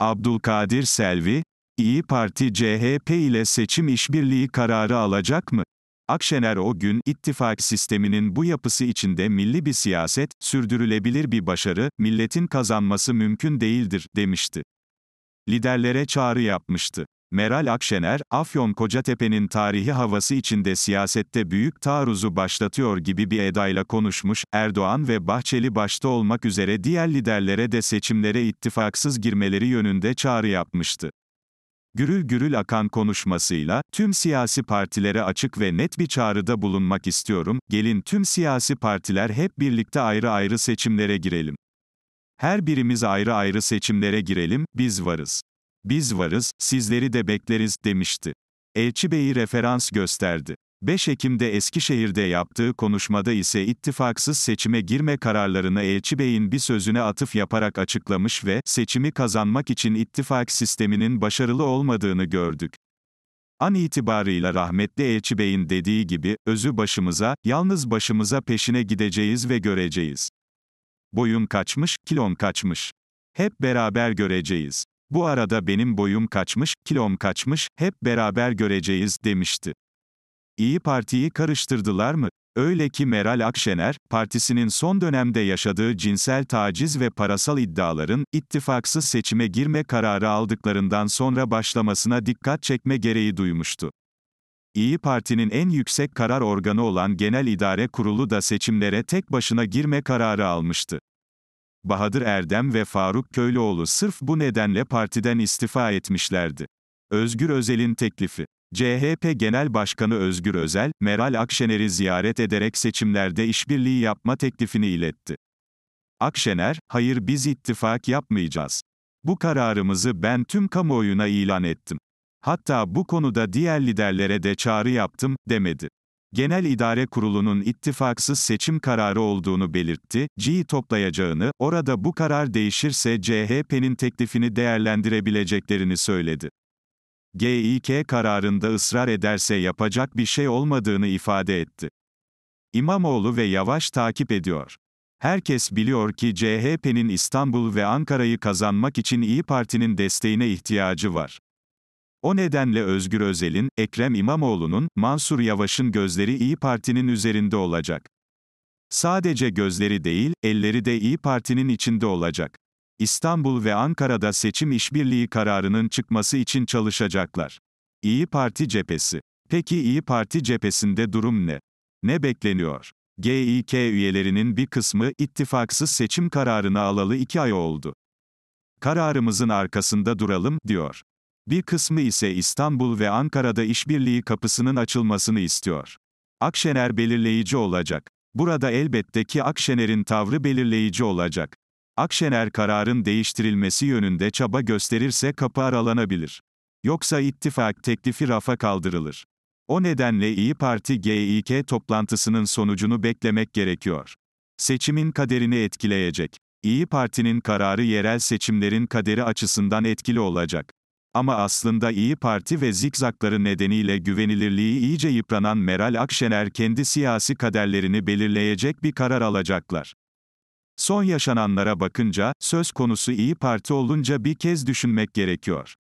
Abdülkadir Selvi, İyi Parti CHP ile seçim işbirliği kararı alacak mı? Akşener o gün, ittifak sisteminin bu yapısı içinde milli bir siyaset, sürdürülebilir bir başarı, milletin kazanması mümkün değildir, demişti. Liderlere çağrı yapmıştı. Meral Akşener, Afyon Kocatepe'nin tarihi havası içinde siyasette büyük taarruzu başlatıyor gibi bir edayla konuşmuş, Erdoğan ve Bahçeli başta olmak üzere diğer liderlere de seçimlere ittifaksız girmeleri yönünde çağrı yapmıştı. Gürül gürül akan konuşmasıyla, tüm siyasi partilere açık ve net bir çağrıda bulunmak istiyorum, gelin tüm siyasi partiler hep birlikte ayrı ayrı seçimlere girelim. Her birimiz ayrı ayrı seçimlere girelim, biz varız biz varız, sizleri de bekleriz, demişti. Elçi Bey'i referans gösterdi. 5 Ekim'de Eskişehir'de yaptığı konuşmada ise ittifaksız seçime girme kararlarını Elçi Bey'in bir sözüne atıf yaparak açıklamış ve seçimi kazanmak için ittifak sisteminin başarılı olmadığını gördük. An itibarıyla rahmetli Elçi Bey'in dediği gibi, özü başımıza, yalnız başımıza peşine gideceğiz ve göreceğiz. Boyun kaçmış, kilon kaçmış. Hep beraber göreceğiz. Bu arada benim boyum kaçmış, kilom kaçmış, hep beraber göreceğiz demişti. İyi Parti'yi karıştırdılar mı? Öyle ki Meral Akşener, partisinin son dönemde yaşadığı cinsel taciz ve parasal iddiaların, ittifaksız seçime girme kararı aldıklarından sonra başlamasına dikkat çekme gereği duymuştu. İyi Parti'nin en yüksek karar organı olan Genel İdare Kurulu da seçimlere tek başına girme kararı almıştı. Bahadır Erdem ve Faruk Köylüoğlu sırf bu nedenle partiden istifa etmişlerdi. Özgür Özel'in teklifi CHP Genel Başkanı Özgür Özel, Meral Akşener'i ziyaret ederek seçimlerde işbirliği yapma teklifini iletti. Akşener, hayır biz ittifak yapmayacağız. Bu kararımızı ben tüm kamuoyuna ilan ettim. Hatta bu konuda diğer liderlere de çağrı yaptım, demedi. Genel İdare Kurulu'nun ittifaksız seçim kararı olduğunu belirtti, C'yi toplayacağını, orada bu karar değişirse CHP'nin teklifini değerlendirebileceklerini söyledi. GİK kararında ısrar ederse yapacak bir şey olmadığını ifade etti. İmamoğlu ve Yavaş takip ediyor. Herkes biliyor ki CHP'nin İstanbul ve Ankara'yı kazanmak için İyi Parti'nin desteğine ihtiyacı var. O nedenle Özgür Özel'in, Ekrem İmamoğlu'nun, Mansur Yavaş'ın gözleri İyi Parti'nin üzerinde olacak. Sadece gözleri değil, elleri de İyi Parti'nin içinde olacak. İstanbul ve Ankara'da seçim işbirliği kararının çıkması için çalışacaklar. İyi Parti cephesi. Peki İyi Parti cephesinde durum ne? Ne bekleniyor? GİK üyelerinin bir kısmı ittifaksız seçim kararını alalı iki ay oldu. Kararımızın arkasında duralım, diyor. Bir kısmı ise İstanbul ve Ankara'da işbirliği kapısının açılmasını istiyor. Akşener belirleyici olacak. Burada elbette ki Akşener'in tavrı belirleyici olacak. Akşener kararın değiştirilmesi yönünde çaba gösterirse kapı aralanabilir. Yoksa ittifak teklifi rafa kaldırılır. O nedenle İyi Parti GİK toplantısının sonucunu beklemek gerekiyor. Seçimin kaderini etkileyecek. İyi Parti'nin kararı yerel seçimlerin kaderi açısından etkili olacak. Ama aslında İyi Parti ve zikzakları nedeniyle güvenilirliği iyice yıpranan Meral Akşener kendi siyasi kaderlerini belirleyecek bir karar alacaklar. Son yaşananlara bakınca, söz konusu İyi Parti olunca bir kez düşünmek gerekiyor.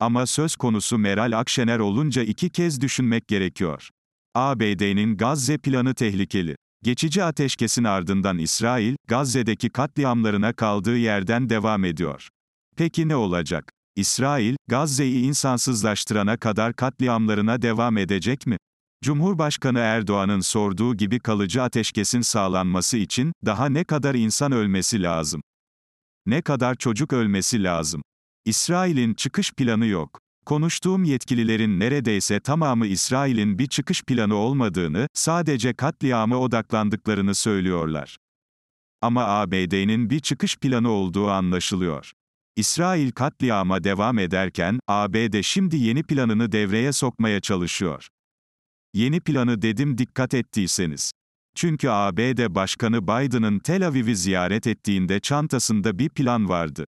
Ama söz konusu Meral Akşener olunca iki kez düşünmek gerekiyor. ABD'nin Gazze planı tehlikeli. Geçici ateşkesin ardından İsrail, Gazze'deki katliamlarına kaldığı yerden devam ediyor. Peki ne olacak? İsrail, Gazze'yi insansızlaştırana kadar katliamlarına devam edecek mi? Cumhurbaşkanı Erdoğan'ın sorduğu gibi kalıcı ateşkesin sağlanması için daha ne kadar insan ölmesi lazım? Ne kadar çocuk ölmesi lazım? İsrail'in çıkış planı yok. Konuştuğum yetkililerin neredeyse tamamı İsrail'in bir çıkış planı olmadığını, sadece katliama odaklandıklarını söylüyorlar. Ama ABD'nin bir çıkış planı olduğu anlaşılıyor. İsrail katliama devam ederken, ABD şimdi yeni planını devreye sokmaya çalışıyor. Yeni planı dedim dikkat ettiyseniz. Çünkü ABD Başkanı Biden'ın Tel Aviv'i ziyaret ettiğinde çantasında bir plan vardı.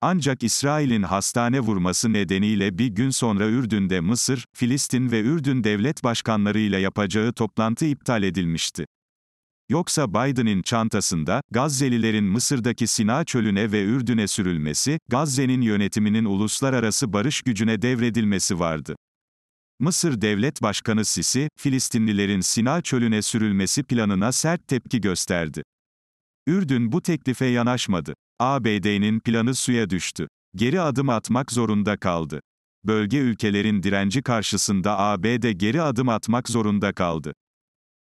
Ancak İsrail'in hastane vurması nedeniyle bir gün sonra Ürdün'de Mısır, Filistin ve Ürdün devlet başkanlarıyla yapacağı toplantı iptal edilmişti. Yoksa Biden'in çantasında, Gazze'lilerin Mısır'daki Sina çölüne ve Ürdün'e sürülmesi, Gazze'nin yönetiminin uluslararası barış gücüne devredilmesi vardı. Mısır Devlet Başkanı Sisi, Filistinlilerin Sina çölüne sürülmesi planına sert tepki gösterdi. Ürdün bu teklife yanaşmadı. ABD'nin planı suya düştü. Geri adım atmak zorunda kaldı. Bölge ülkelerin direnci karşısında ABD geri adım atmak zorunda kaldı.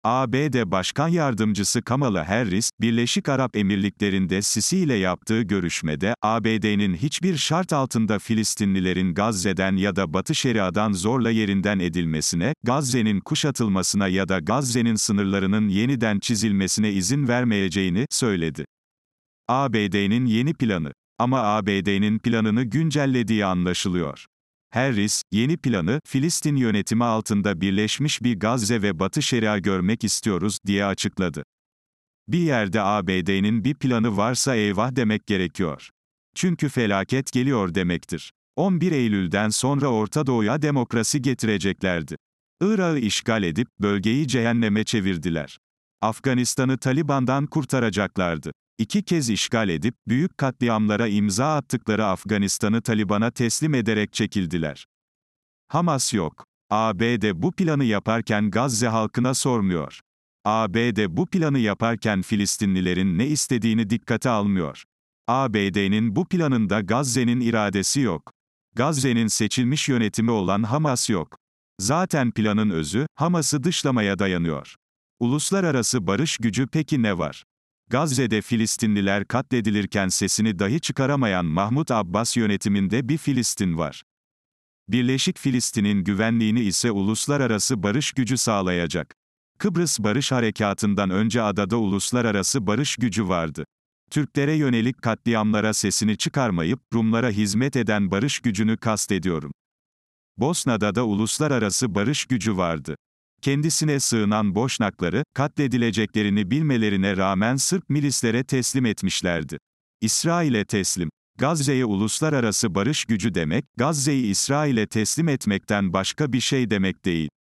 ABD Başkan Yardımcısı Kamala Harris, Birleşik Arap Emirlikleri'nde Sisi ile yaptığı görüşmede, ABD'nin hiçbir şart altında Filistinlilerin Gazze'den ya da Batı Şeria'dan zorla yerinden edilmesine, Gazze'nin kuşatılmasına ya da Gazze'nin sınırlarının yeniden çizilmesine izin vermeyeceğini söyledi. ABD'nin yeni planı. Ama ABD'nin planını güncellediği anlaşılıyor. Harris, yeni planı, Filistin yönetimi altında birleşmiş bir Gazze ve Batı Şeria görmek istiyoruz, diye açıkladı. Bir yerde ABD'nin bir planı varsa eyvah demek gerekiyor. Çünkü felaket geliyor demektir. 11 Eylül'den sonra Orta Doğu'ya demokrasi getireceklerdi. Irak'ı işgal edip, bölgeyi cehenneme çevirdiler. Afganistan'ı Taliban'dan kurtaracaklardı. İki kez işgal edip büyük katliamlara imza attıkları Afganistan'ı Taliban'a teslim ederek çekildiler. Hamas yok. ABD bu planı yaparken Gazze halkına sormuyor. ABD bu planı yaparken Filistinlilerin ne istediğini dikkate almıyor. ABD'nin bu planında Gazze'nin iradesi yok. Gazze'nin seçilmiş yönetimi olan Hamas yok. Zaten planın özü, Hamas'ı dışlamaya dayanıyor. Uluslararası barış gücü peki ne var? Gazze'de Filistinliler katledilirken sesini dahi çıkaramayan Mahmut Abbas yönetiminde bir Filistin var. Birleşik Filistin'in güvenliğini ise uluslararası barış gücü sağlayacak. Kıbrıs Barış Harekatı'ndan önce adada uluslararası barış gücü vardı. Türklere yönelik katliamlara sesini çıkarmayıp Rumlara hizmet eden barış gücünü kastediyorum. Bosna'da da uluslararası barış gücü vardı kendisine sığınan boşnakları, katledileceklerini bilmelerine rağmen Sırp milislere teslim etmişlerdi. İsrail'e teslim. Gazze'ye uluslararası barış gücü demek, Gazze'yi İsrail'e teslim etmekten başka bir şey demek değil.